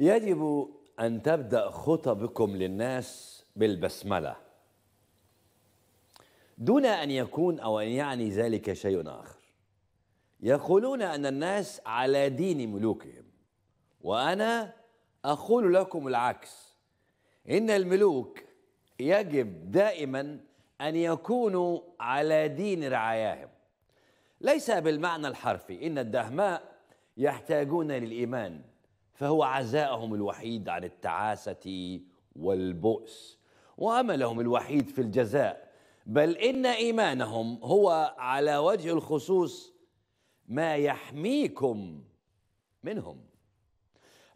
يجب أن تبدأ خطبكم للناس بالبسملة دون أن يكون أو أن يعني ذلك شيء آخر يقولون أن الناس على دين ملوكهم وأنا أقول لكم العكس إن الملوك يجب دائما أن يكونوا على دين رعاياهم ليس بالمعنى الحرفي إن الدهماء يحتاجون للإيمان فهو عزاءهم الوحيد عن التعاسة والبؤس وأملهم الوحيد في الجزاء بل إن إيمانهم هو على وجه الخصوص ما يحميكم منهم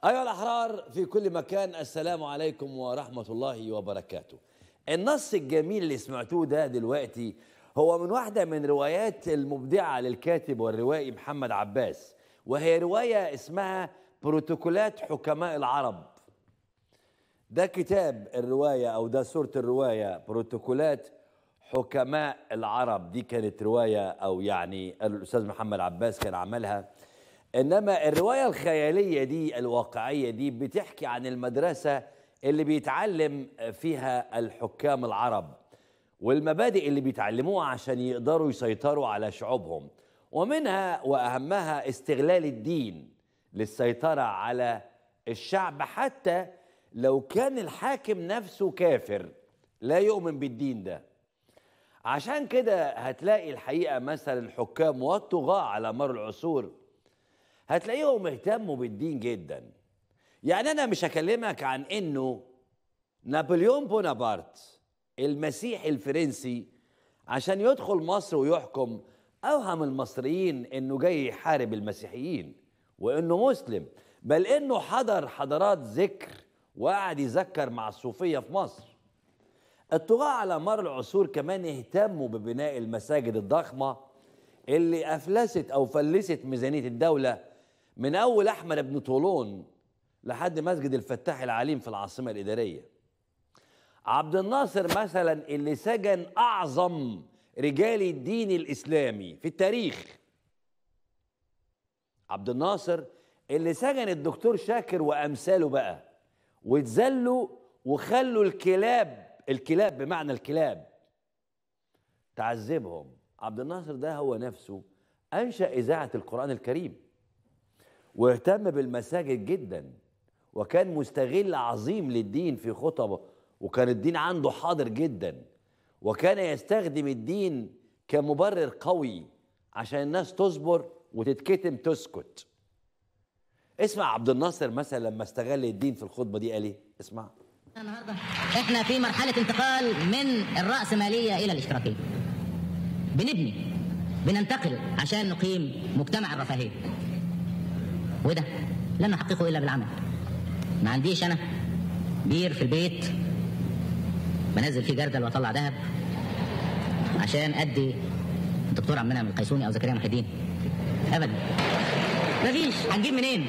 أيها الأحرار في كل مكان السلام عليكم ورحمة الله وبركاته النص الجميل اللي سمعتوه ده دلوقتي هو من واحدة من روايات المبدعة للكاتب والروائي محمد عباس وهي رواية اسمها بروتوكولات حكماء العرب ده كتاب الرواية أو ده سورة الرواية بروتوكولات حكماء العرب دي كانت رواية أو يعني الأستاذ محمد عباس كان عملها إنما الرواية الخيالية دي الواقعية دي بتحكي عن المدرسة اللي بيتعلم فيها الحكام العرب والمبادئ اللي بيتعلموها عشان يقدروا يسيطروا على شعوبهم ومنها وأهمها استغلال الدين للسيطرة على الشعب حتى لو كان الحاكم نفسه كافر لا يؤمن بالدين ده عشان كده هتلاقي الحقيقة مثلا الحكام والطغاة على مر العصور هتلاقيهم اهتموا بالدين جدا يعني أنا مش هكلمك عن إنه نابليون بونابرت المسيح الفرنسي عشان يدخل مصر ويحكم أوهم المصريين إنه جاي يحارب المسيحيين وانه مسلم بل انه حضر حضرات ذكر وقعد يذكر مع الصوفيه في مصر الطغاة على مر العصور كمان اهتموا ببناء المساجد الضخمة اللي أفلست أو فلست ميزانية الدولة من أول أحمد بن طولون لحد مسجد الفتاح العليم في العاصمة الإدارية عبد الناصر مثلا اللي سجن أعظم رجال الدين الإسلامي في التاريخ عبد الناصر اللي سجن الدكتور شاكر وامثاله بقى واتذلوا وخلوا الكلاب الكلاب بمعنى الكلاب تعذبهم عبد الناصر ده هو نفسه انشا اذاعه القران الكريم واهتم بالمساجد جدا وكان مستغل عظيم للدين في خطبه وكان الدين عنده حاضر جدا وكان يستخدم الدين كمبرر قوي عشان الناس تصبر وتتكتم تسكت اسمع عبد الناصر مثلا لما استغل الدين في الخطبه دي قال ايه اسمع النهارده احنا في مرحله انتقال من الراسماليه الى الاشتراكيه بنبني بننتقل عشان نقيم مجتمع الرفاهيه وده لن نحققه الا بالعمل ما عنديش انا بير في البيت بنزل فيه جردل واطلع ذهب عشان ادي الدكتور عمنا من القيسوني او زكريا محي الدين ابدا مفيش هنجيب منين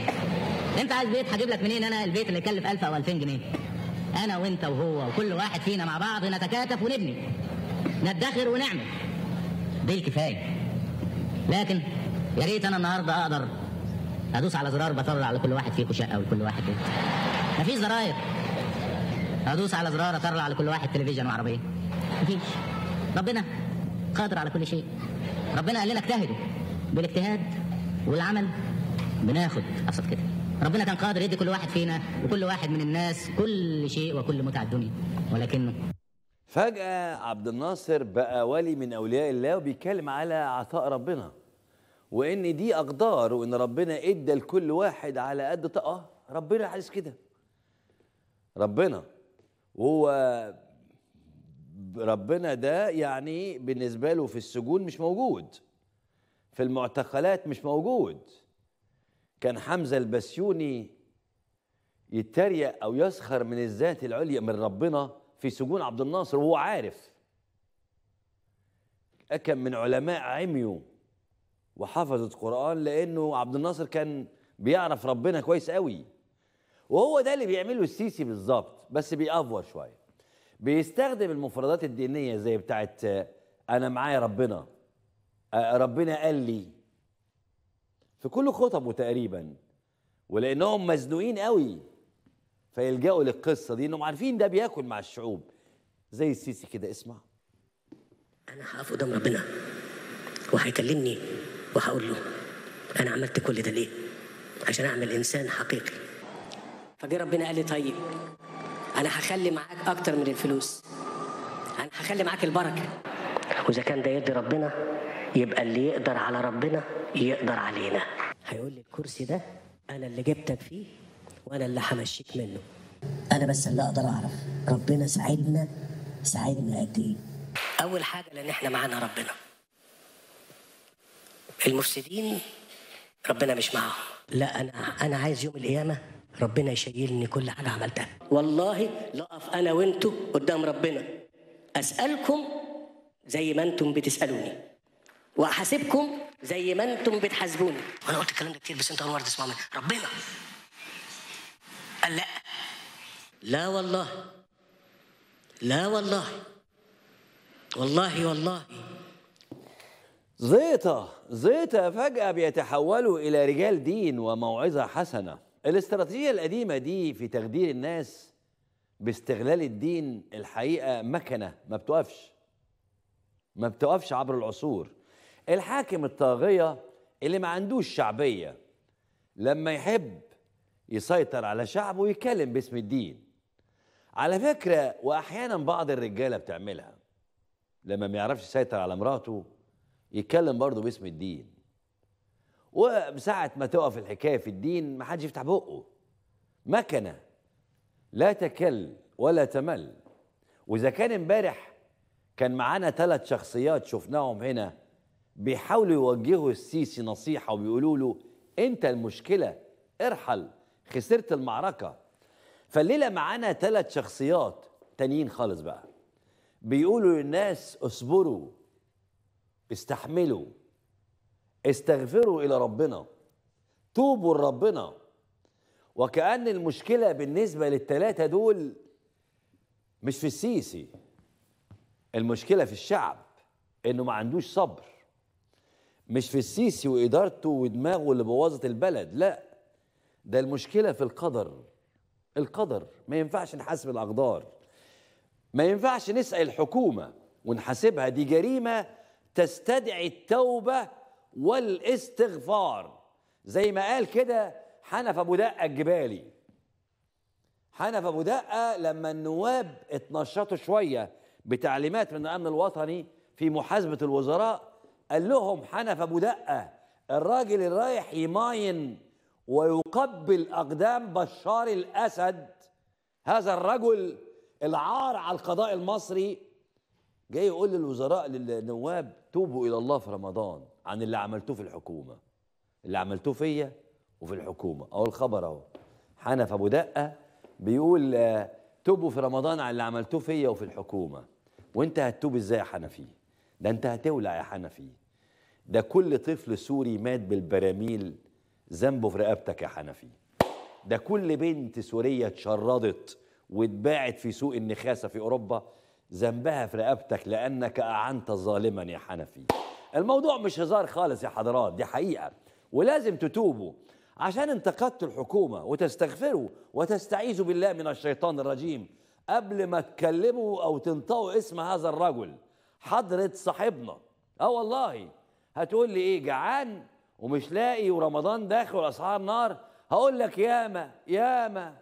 انت عايز بيت هجيب لك منين انا البيت اللي يكلف 1000 او 2000 جنيه انا وانت وهو وكل واحد فينا مع بعض نتكاتف ونبني ندخر ونعمل دي الكفايه لكن يا ريت انا النهارده اقدر ادوس على زرار بطلع لكل واحد فيكم شقه ولكل واحد بيت مفيش زراير ادوس على زرار اطلع لكل واحد تلفزيون وعربيه مفيش ربنا قادر على كل شيء ربنا قال لنا اجتهدوا بالاجتهاد والعمل بناخد ابسط كده ربنا كان قادر يدي كل واحد فينا وكل واحد من الناس كل شيء وكل متعه الدنيا ولكنه فجأة عبد الناصر بقى ولي من أولياء الله وبيتكلم على عطاء ربنا وإن دي أقدار وإن ربنا إدى لكل واحد على قد طاقة ربنا عايز كده ربنا وهو ربنا ده يعني بالنسبة له في السجون مش موجود في المعتقلات مش موجود كان حمزة البسيوني يتريق أو يسخر من الذات العليا من ربنا في سجون عبد الناصر وهو عارف اكم من علماء عميوا وحفظت القرآن لأنه عبد الناصر كان بيعرف ربنا كويس قوي وهو ده اللي بيعمله السيسي بالظبط بس بيأفور شوية بيستخدم المفردات الدينية زي بتاعت أنا معايا ربنا ربنا قال لي في كل خطبه تقريبا ولانهم مزنوقين قوي فيلجأوا للقصه دي انهم عارفين ده بياكل مع الشعوب زي السيسي كده اسمع انا هقف قدام ربنا وهيكلمني وهقول له انا عملت كل ده ليه عشان اعمل انسان حقيقي فجه ربنا قال لي طيب انا هخلي معاك اكتر من الفلوس انا هخلي معاك البركه واذا كان ده يدي ربنا يبقى اللي يقدر على ربنا يقدر علينا هيقول لي الكرسي ده انا اللي جبتك فيه وانا اللي همشيك منه انا بس اللي اقدر اعرف ربنا ساعدنا ساعدنا قد ايه اول حاجه لان احنا معانا ربنا المفسدين ربنا مش معاهم لا انا انا عايز يوم القيامه ربنا يشيلني كل حاجه عملتها والله لاقف انا وانتم قدام ربنا اسالكم زي ما انتم بتسالوني وهسيبكم زي ما انتم بتحاسبوني وانا قلت الكلام ده كتير بس انت اول مره تسمع ربنا قال لا لا والله لا والله والله والله زيطة زيطة فجأة بيتحولوا إلى رجال دين وموعظة حسنة الاستراتيجية القديمة دي في تخدير الناس باستغلال الدين الحقيقة مكنة ما بتقفش ما بتقفش عبر العصور الحاكم الطاغية اللي ما عندوش شعبية لما يحب يسيطر على شعبه ويكلم باسم الدين على فكرة وأحيانا بعض الرجالة بتعملها لما ما يعرفش يسيطر على مراته يتكلم برضه باسم الدين وساعة ما تقف الحكاية في الدين ما حدش يفتح بقه مكنة لا تكل ولا تمل وإذا كان امبارح كان معانا ثلاث شخصيات شفناهم هنا بيحاولوا يوجهوا السيسي نصيحة وبيقولوا له أنت المشكلة ارحل خسرت المعركة فالليلة معانا ثلاث شخصيات تانيين خالص بقى بيقولوا للناس اصبروا استحملوا استغفروا إلى ربنا توبوا لربنا وكأن المشكلة بالنسبة للثلاثة دول مش في السيسي المشكلة في الشعب إنه ما عندوش صبر مش في السيسي وإدارته ودماغه اللي بوظت البلد لا ده المشكلة في القدر القدر ما ينفعش نحاسب الأقدار ما ينفعش نسأل الحكومة ونحاسبها دي جريمة تستدعي التوبة والاستغفار زي ما قال كده حنف أبو دقة الجبالي حنف أبو دقة لما النواب اتنشطوا شوية بتعليمات من الأمن الوطني في محاسبة الوزراء قال لهم حنف ابو دقه الراجل اللي رايح يماين ويقبل اقدام بشار الاسد هذا الرجل العار على القضاء المصري جاي يقول للوزراء للنواب توبوا الى الله في رمضان عن اللي عملتوه في الحكومه اللي عملتوه فيا وفي الحكومه اهو الخبر اهو حنف ابو دقه بيقول توبوا في رمضان عن اللي عملتوه فيا وفي الحكومه وانت هتتوب ازاي يا حنفي ده انت هتولع يا حنفي ده كل طفل سوري مات بالبراميل ذنبه في رقبتك يا حنفي ده كل بنت سوريه اتشردت واتباعت في سوق النخاسه في اوروبا ذنبها في رقبتك لانك اعنت ظالما يا حنفي الموضوع مش هزار خالص يا حضرات دي حقيقه ولازم تتوبوا عشان انتقدتوا الحكومه وتستغفروا وتستعيذوا بالله من الشيطان الرجيم قبل ما تكلموا او تنطقوا اسم هذا الرجل حضرة صاحبنا اه والله هتقول لي ايه جعان ومش لاقي ورمضان داخل والاسعار نار هقول لك ياما ياما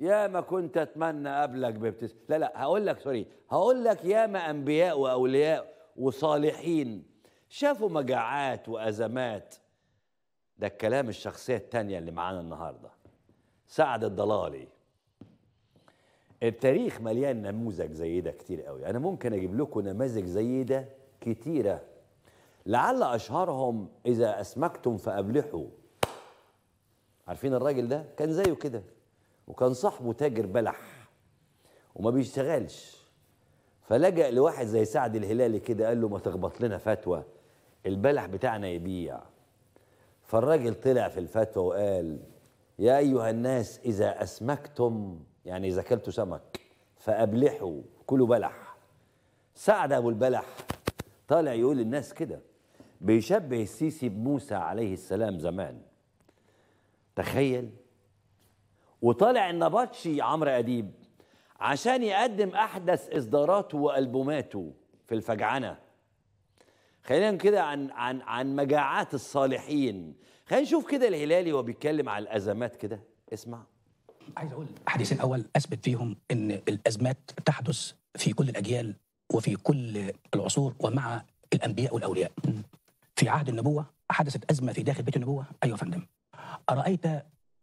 ياما كنت اتمنى قبلك ببتس لا لا هقول لك سوري هقول لك ياما انبياء واولياء وصالحين شافوا مجاعات وازمات ده الكلام الشخصيه الثانيه اللي معانا النهارده سعد الضلالي التاريخ مليان نموذج زي ده كتير قوي انا ممكن اجيب لكم نماذج زي ده كتيره لعل اشهرهم اذا اسمكتم فابلحوا عارفين الراجل ده كان زيه كده وكان صاحبه تاجر بلح وما بيشتغلش فلجأ لواحد زي سعد الهلالي كده قال له ما تخبط لنا فتوى البلح بتاعنا يبيع فالراجل طلع في الفتوى وقال يا ايها الناس اذا اسمكتم يعني إذا أكلت سمك فأبلحوا كلوا بلح سعد أبو البلح طالع يقول للناس كده بيشبه السيسي بموسى عليه السلام زمان تخيل وطالع النبطشي عمرو أديب عشان يقدم أحدث إصداراته وألبوماته في الفجعنة خلينا كده عن عن عن مجاعات الصالحين خلينا نشوف كده الهلالي وهو بيتكلم على الأزمات كده اسمع عايز اقول حديثين الاول اثبت فيهم ان الازمات تحدث في كل الاجيال وفي كل العصور ومع الانبياء والاولياء. في عهد النبوه حدثت ازمه في داخل بيت النبوه ايوه يا فندم. ارايت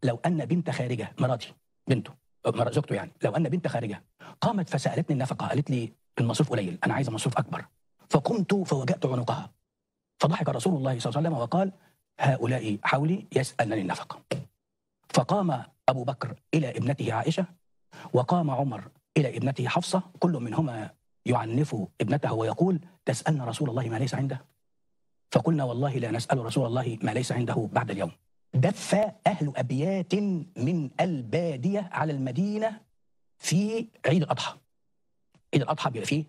لو ان بنت خارجه مراتي بنته زوجته يعني لو ان بنت خارجه قامت فسالتني النفقه قالت لي المصروف قليل انا عايز مصروف اكبر فقمت فوجأت عنقها فضحك رسول الله صلى الله عليه وسلم وقال هؤلاء حولي يسألني النفقة فقام أبو بكر إلى ابنته عائشة وقام عمر إلى ابنته حفصة كل منهما يعنف ابنته ويقول تسألنا رسول الله ما ليس عنده فقلنا والله لا نسأل رسول الله ما ليس عنده بعد اليوم دف أهل أبيات من البادية على المدينة في عيد الأضحى عيد الأضحى بيبقى فيه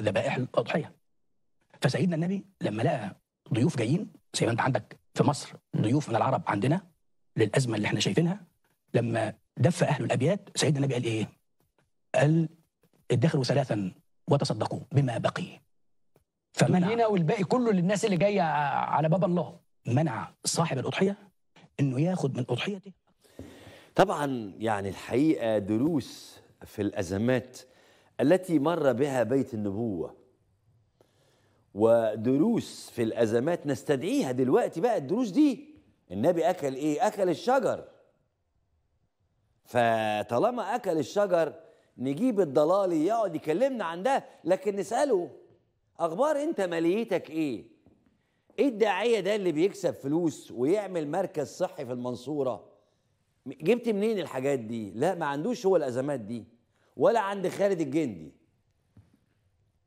ذبائح الأضحية فسيدنا النبي لما لقى ضيوف جايين زي ما أنت عندك في مصر ضيوف من العرب عندنا للازمه اللي احنا شايفينها لما دف اهل الابيات سيدنا النبي قال ايه؟ قال ادخروا ثلاثا وتصدقوا بما بقي فمنع هنا والباقي كله للناس اللي جايه على باب الله منع صاحب الاضحيه انه ياخد من اضحيته طبعا يعني الحقيقه دروس في الازمات التي مر بها بيت النبوه ودروس في الازمات نستدعيها دلوقتي بقى الدروس دي النبي اكل ايه اكل الشجر فطالما اكل الشجر نجيب الضلالي يقعد يكلمنا عن ده لكن نساله اخبار انت ماليتك ايه ايه الداعيه ده اللي بيكسب فلوس ويعمل مركز صحي في المنصوره جبت منين الحاجات دي لا ما عندوش هو الازمات دي ولا عند خالد الجندي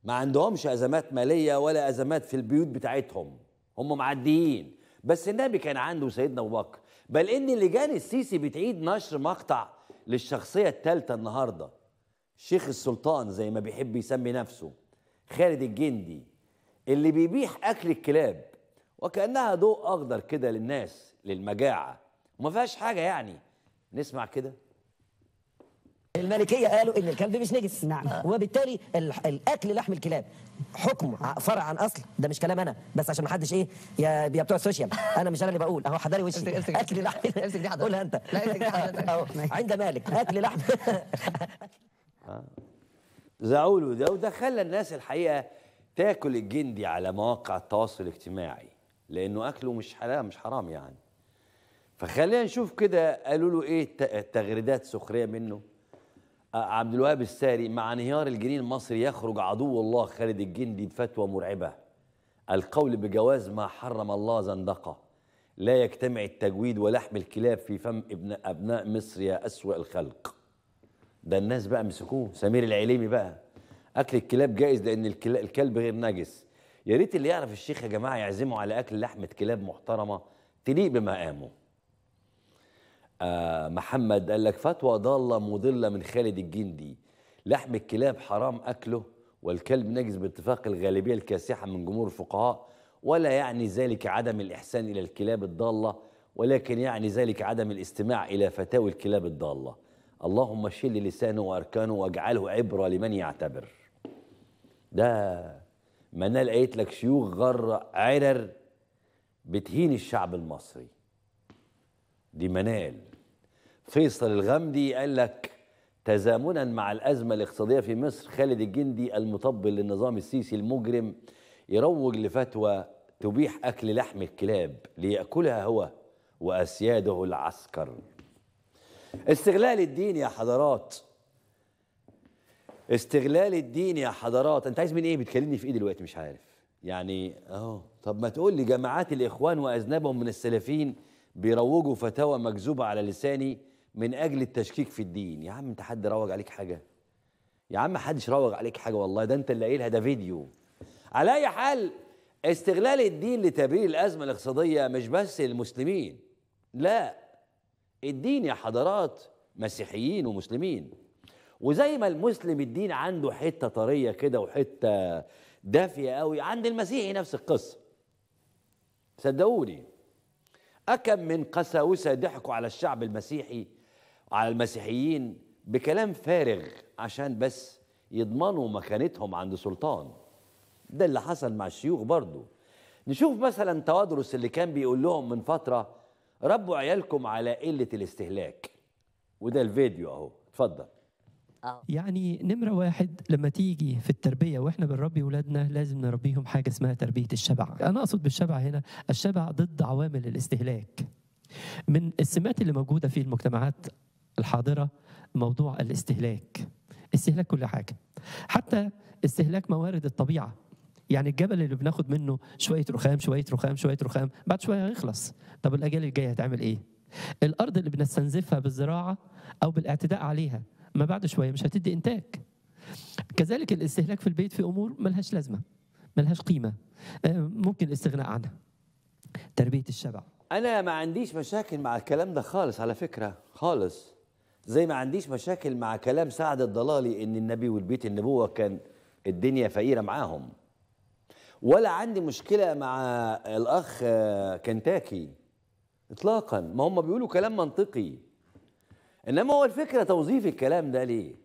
ما عندهمش ازمات ماليه ولا ازمات في البيوت بتاعتهم هم معديين بس النبي كان عنده سيدنا ابو بكر بل ان لجان السيسي بتعيد نشر مقطع للشخصيه الثالثه النهارده شيخ السلطان زي ما بيحب يسمي نفسه خالد الجندي اللي بيبيح اكل الكلاب وكانها ضوء اخضر كده للناس للمجاعه وما فيهاش حاجه يعني نسمع كده الملكيه قالوا ان الكلب مش نجس نعم وبالتالي الاكل لحم الكلاب حكم فرع عن اصل ده مش كلام انا بس عشان ما حدش ايه يا بتوع السوشيال انا مش انا اللي بقول اهو حضري وشي اكل لحم امسك دي حضرتك قولها انت لا امسك عند مالك اكل لحم زعولوا ده وده خلى الناس الحقيقه تاكل الجندي على مواقع التواصل الاجتماعي لانه اكله مش حلال مش حرام يعني فخلينا نشوف كده قالوا له ايه التغريدات سخريه منه عبد الوهاب الساري مع انهيار الجنيه المصري يخرج عدو الله خالد الجندي بفتوى مرعبه القول بجواز ما حرم الله زندقه لا يجتمع التجويد ولحم الكلاب في فم ابن ابناء مصر يا اسوء الخلق ده الناس بقى مسكوه سمير العليمي بقى اكل الكلاب جائز لان الكلب غير نجس يا ريت اللي يعرف الشيخ يا جماعه يعزمه على اكل لحمه كلاب محترمه تليق بمقامه آه، محمد قال لك فتوى ضالة مضلة من خالد الجندي لحم الكلاب حرام أكله والكلب نجس باتفاق الغالبية الكاسحة من جمهور الفقهاء ولا يعني ذلك عدم الإحسان إلى الكلاب الضالة ولكن يعني ذلك عدم الاستماع إلى فتاوي الكلاب الضالة اللهم شل لسانه وأركانه واجعله عبرة لمن يعتبر ده منال قالت لك شيوخ غر عرر بتهين الشعب المصري دي منال فيصل الغمدي قال لك تزامنا مع الأزمة الاقتصادية في مصر خالد الجندي المطبل للنظام السيسي المجرم يروج لفتوى تبيح أكل لحم الكلاب ليأكلها هو وأسياده العسكر استغلال الدين يا حضرات استغلال الدين يا حضرات انت عايز من ايه بتكلمني في ايه دلوقتي مش عارف يعني اهو طب ما تقول لي جماعات الاخوان واذنابهم من السلفين بيروجوا فتاوى مكذوبه على لساني من اجل التشكيك في الدين يا عم انت حد روج عليك حاجه يا عم حدش روج عليك حاجه والله ده انت اللي قايلها ده فيديو على اي حال استغلال الدين لتبرير الازمه الاقتصاديه مش بس للمسلمين لا الدين يا حضرات مسيحيين ومسلمين وزي ما المسلم الدين عنده حته طريه كده وحته دافيه قوي عند المسيحي نفس القصه صدقوني أكم من قساوسة ضحكوا على الشعب المسيحي على المسيحيين بكلام فارغ عشان بس يضمنوا مكانتهم عند سلطان ده اللي حصل مع الشيوخ برضه نشوف مثلا توادرس اللي كان بيقول لهم من فترة ربوا عيالكم على قلة الاستهلاك وده الفيديو اهو اتفضل يعني نمرة واحد لما تيجي في التربية وإحنا بنربي ولادنا لازم نربيهم حاجة اسمها تربية الشبع أنا أقصد بالشبع هنا الشبع ضد عوامل الاستهلاك من السمات اللي موجودة في المجتمعات الحاضرة موضوع الاستهلاك استهلاك كل حاجة حتى استهلاك موارد الطبيعة يعني الجبل اللي بناخد منه شوية رخام شوية رخام شوية رخام بعد شوية هيخلص طب الأجيال الجاية هتعمل إيه؟ الأرض اللي بنستنزفها بالزراعة أو بالاعتداء عليها ما بعد شوية مش هتدي إنتاج كذلك الاستهلاك في البيت في أمور ملهاش لازمة ملهاش قيمة آه، ممكن الاستغناء عنها تربية الشبع أنا ما عنديش مشاكل مع الكلام ده خالص على فكرة خالص زي ما عنديش مشاكل مع كلام سعد الضلالي ان النبي والبيت النبوه كان الدنيا فقيره معاهم ولا عندي مشكله مع الاخ كنتاكي اطلاقا ما هم بيقولوا كلام منطقي انما هو الفكره توظيف الكلام ده ليه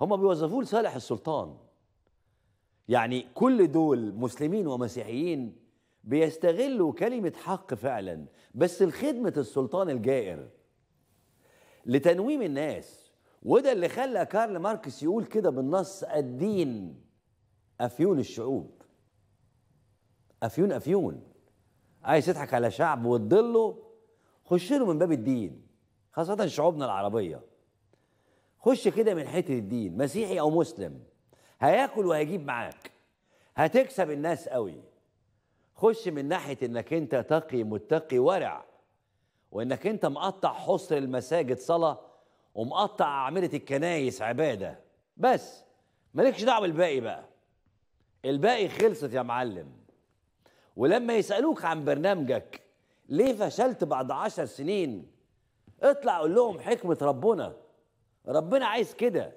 هم بيوظفوه لصالح السلطان يعني كل دول مسلمين ومسيحيين بيستغلوا كلمه حق فعلا بس لخدمه السلطان الجائر لتنويم الناس وده اللي خلى كارل ماركس يقول كده بالنص الدين افيون الشعوب افيون افيون عايز تضحك على شعب وتضله خش له من باب الدين خاصة شعوبنا العربية خش كده من حتة الدين مسيحي أو مسلم هياكل وهيجيب معاك هتكسب الناس قوي خش من ناحية انك انت تقي متقي ورع وانك انت مقطع حصر المساجد صلاه ومقطع اعمده الكنايس عباده بس مالكش دعوه بالباقي بقى الباقي خلصت يا معلم ولما يسالوك عن برنامجك ليه فشلت بعد عشر سنين اطلع قول لهم حكمه ربنا ربنا عايز كده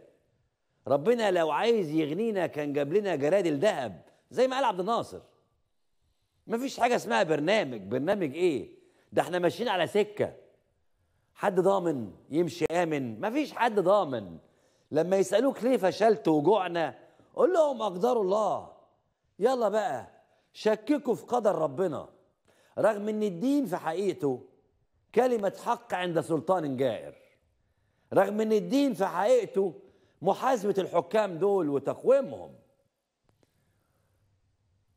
ربنا لو عايز يغنينا كان جاب لنا جرادل ذهب زي ما قال عبد الناصر مفيش حاجه اسمها برنامج برنامج ايه ده احنا ماشيين على سكه حد ضامن يمشي امن مفيش حد ضامن لما يسالوك ليه فشلت وجوعنا قول لهم اقدار الله يلا بقى شككوا في قدر ربنا رغم ان الدين في حقيقته كلمه حق عند سلطان جائر رغم ان الدين في حقيقته محاسبه الحكام دول وتقويمهم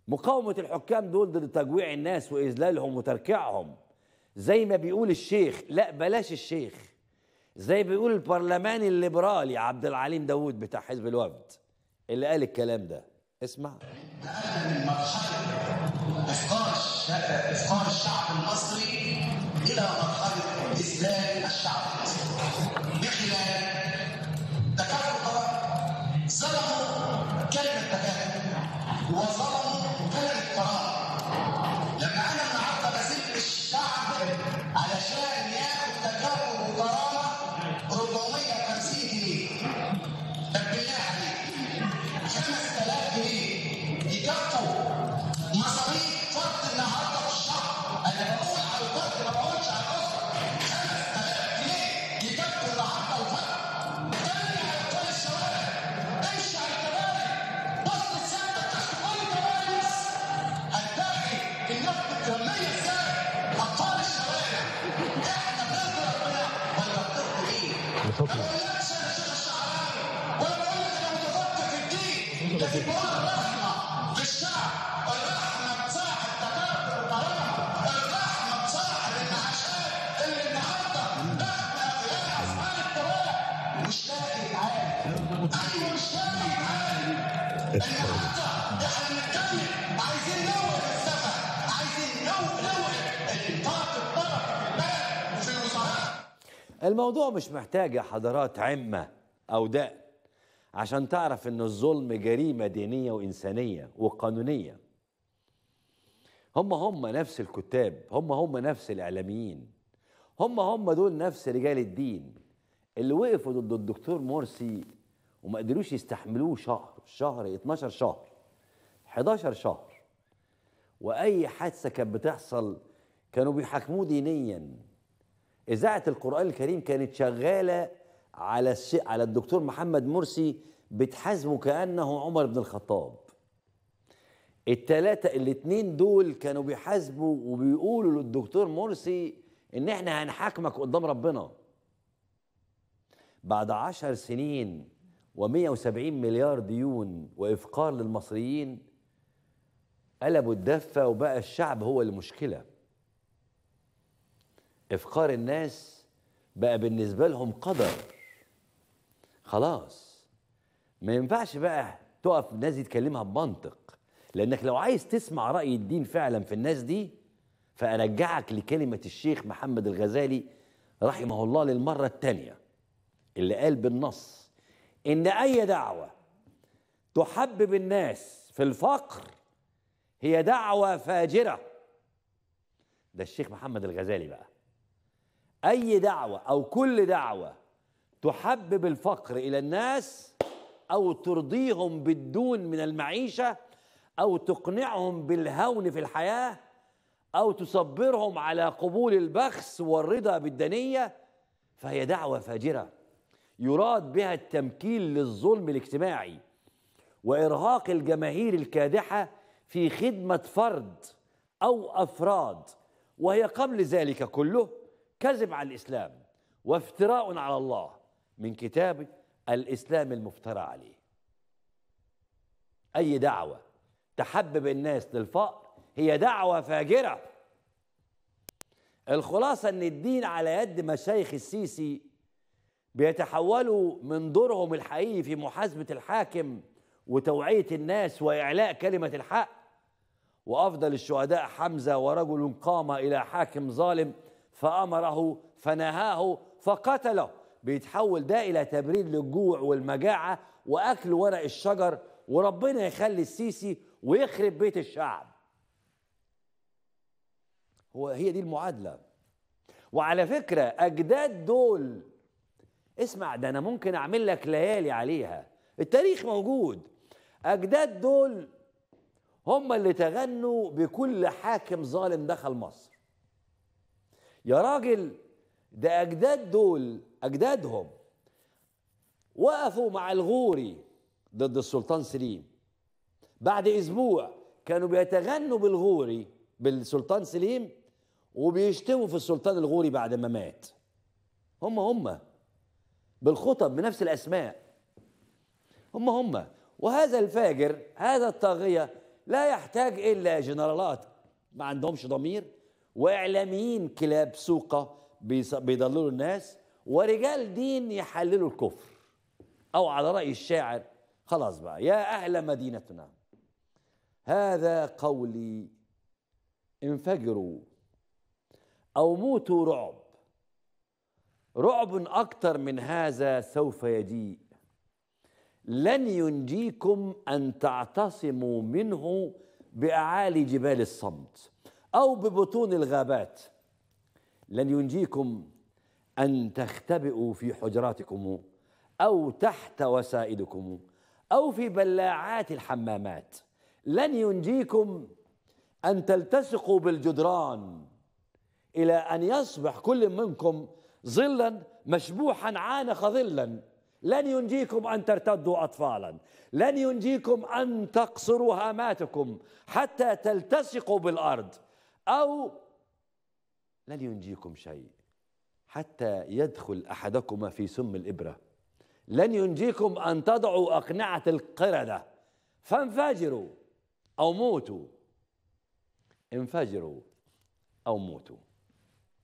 مقاومه الحكام دول ضد تجويع الناس واذلالهم وتركيعهم زي ما بيقول الشيخ لا بلاش الشيخ زي بيقول البرلمان الليبرالي عبد العليم داوود بتاع حزب الوفد اللي قال الكلام ده اسمع افقار من مرحله الشعب المصري الى مرحله اذلال الشعب المصري بخلال لما يسال ابطال الشوارع احنا بنرضي ربنا ولا بنرضي مين؟ ما بقولكش انا شيخ الشعراوي ولا بقول لك انا متفقه في الدين لكن بقول الموضوع مش محتاج يا حضرات عمة أو دقن عشان تعرف إن الظلم جريمة دينية وإنسانية وقانونية هم هم نفس الكتاب هم هم نفس الإعلاميين هم هم دول نفس رجال الدين اللي وقفوا ضد الدكتور مرسي وما قدروش يستحملوه شهر شهر 12 شهر 11 شهر واي حادثه كانت بتحصل كانوا بيحاكموه دينيا اذاعه القران الكريم كانت شغاله على الش... على الدكتور محمد مرسي بتحاسبه كانه عمر بن الخطاب التلاتة الاتنين دول كانوا بيحاسبوا وبيقولوا للدكتور مرسي ان احنا هنحاكمك قدام ربنا بعد عشر سنين و170 مليار ديون وافقار للمصريين قلبوا الدفة وبقى الشعب هو المشكله إفقار الناس بقى بالنسبة لهم قدر خلاص ما ينفعش بقى تقف الناس دي تكلمها بمنطق لأنك لو عايز تسمع رأي الدين فعلا في الناس دي فأرجعك لكلمة الشيخ محمد الغزالي رحمه الله للمرة الثانية اللي قال بالنص إن أي دعوة تحبب الناس في الفقر هي دعوة فاجرة ده الشيخ محمد الغزالي بقى أي دعوة أو كل دعوة تحبب الفقر إلى الناس أو ترضيهم بالدون من المعيشة أو تقنعهم بالهون في الحياة أو تصبرهم على قبول البخس والرضا بالدنية فهي دعوة فاجرة يراد بها التمكين للظلم الاجتماعي وإرهاق الجماهير الكادحة في خدمة فرد أو أفراد وهي قبل ذلك كله كذب على الإسلام وافتراء على الله من كتاب الإسلام المفترى عليه أي دعوة تحبب الناس للفقر هي دعوة فاجرة الخلاصة أن الدين على يد مشايخ السيسي بيتحولوا من دورهم الحقيقي في محاسبة الحاكم وتوعية الناس وإعلاء كلمة الحق وأفضل الشهداء حمزة ورجل قام إلى حاكم ظالم فأمره فنهاه فقتله بيتحول ده إلى تبريد للجوع والمجاعة وأكل ورق الشجر وربنا يخلي السيسي ويخرب بيت الشعب هو هي دي المعادلة وعلى فكرة أجداد دول اسمع ده أنا ممكن أعمل لك ليالي عليها التاريخ موجود أجداد دول هم اللي تغنوا بكل حاكم ظالم دخل مصر يا راجل ده اجداد دول اجدادهم وقفوا مع الغوري ضد السلطان سليم بعد اسبوع كانوا بيتغنوا بالغوري بالسلطان سليم وبيشتموا في السلطان الغوري بعد ما مات هم هم بالخطب بنفس الاسماء هم هم وهذا الفاجر هذا الطاغيه لا يحتاج الا جنرالات ما عندهمش ضمير واعلاميين كلاب سوقه بيضللوا الناس ورجال دين يحللوا الكفر او على راي الشاعر خلاص بقى يا اهل مدينتنا هذا قولي انفجروا او موتوا رعب رعب اكتر من هذا سوف يجيء لن ينجيكم ان تعتصموا منه باعالي جبال الصمت أو ببطون الغابات لن ينجيكم أن تختبئوا في حجراتكم أو تحت وسائدكم أو في بلاعات الحمامات لن ينجيكم أن تلتصقوا بالجدران إلى أن يصبح كل منكم ظلا مشبوحا عانق ظلا لن ينجيكم أن ترتدوا أطفالا لن ينجيكم أن تقصروا هاماتكم حتى تلتصقوا بالأرض أو لن ينجيكم شيء حتى يدخل أحدكما في سم الإبرة لن ينجيكم أن تضعوا أقنعة القردة فانفجروا أو موتوا انفجروا أو موتوا